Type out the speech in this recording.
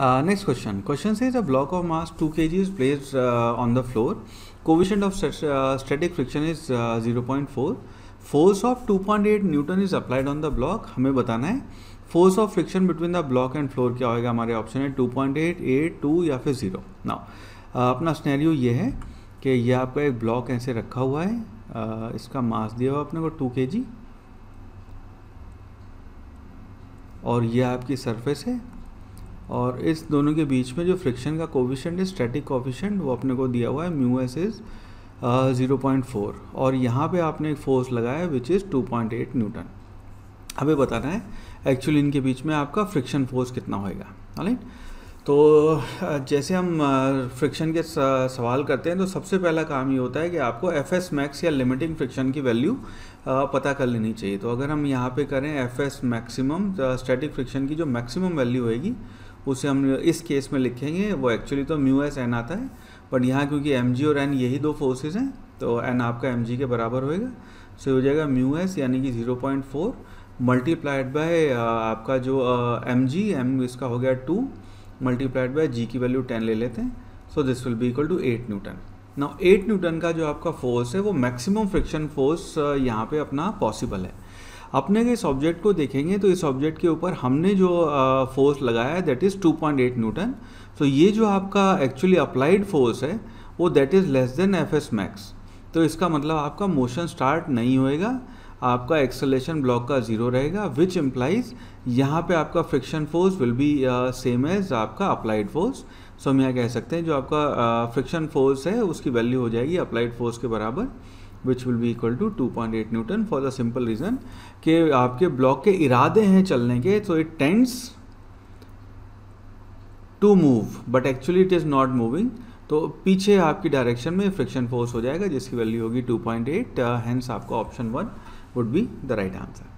next question question से is a block of mass two k g is place on the floor coefficient of static friction is zero point four force of two point eight newton is applied on the block हमें बताना है force of friction between the block and floor क्या होगा हमारे option है two point eight eight two या फिर zero ना uh, अपना स्नैरियो ये है कि यह आपका एक ब्लॉक ऐसे रखा हुआ है uh, इसका मास दिया हुआ अपने को टू के जी और यह आपकी सर्फेस है और इस दोनों के बीच में जो फ्रिक्शन का कोविशेंट है स्टैटिक कोविशेंट वो अपने को दिया हुआ है mu s is zero point four और यहाँ पे आपने एक फोर्स लगाया which is two point eight newton अभी बताना है एक्चुअली इनके बीच में आपका फ्रिक्शन फोर्स कितना होएगा राइट तो जैसे हम फ्रिक्शन के सवाल करते हैं तो सबसे पहला काम ये होता है कि आपको एफ एस मैक्स या लिमिटिंग फ्रिक्शन की वैल्यू पता कर लेनी चाहिए तो अगर हम यहाँ पे करें f s maximum static friction की जो मैक्सिमम वैल्यू होएगी उसे हम इस केस में लिखेंगे वो एक्चुअली तो म्यू एस एन आता है बट यहाँ क्योंकि एम जी और एन यही दो फोर्सेज हैं तो एन आपका एम जी के बराबर होएगा सो हो जाएगा म्यू एस यानी कि zero point four multiplied by आपका जो एम जी एम इसका हो गया टू मल्टीप्लाइड बाय जी की वैल्यू टेन ले लेते हैं so this will be equal to eight newton ना एट न्यूटन का जो आपका फोर्स है वो मैक्सिमम फ्रिक्शन फोर्स यहाँ पे अपना पॉसिबल है अपने इस ऑब्जेक्ट को देखेंगे तो इस ऑब्जेक्ट के ऊपर हमने जो फोर्स लगाया है दैट इज़ 2.8 न्यूटन सो ये जो आपका एक्चुअली अप्लाइड फोर्स है वो that is less than f s max तो इसका मतलब आपका मोशन स्टार्ट नहीं होएगा आपका एक्सलेशन ब्लॉक का ज़ीरो रहेगा विच इम्प्लाइज यहाँ पे आपका friction force will be same as आपका अप्लाइड फोर्स सो हम यहाँ कह सकते हैं जो आपका फ्रिक्शन uh, फोर्स है उसकी वैल्यू हो जाएगी अप्लाइड फोर्स के बराबर which will be equal to 2.8 newton for the simple reason कि आपके ब्लॉक के इरादे हैं चलने के तो it tends to move but actually it is not moving तो पीछे आपकी डायरेक्शन में फ्रिक्शन फोर्स हो जाएगा जिसकी वैल्यू होगी 2.8 पॉइंट एट हेंस आपका option one would be the right answer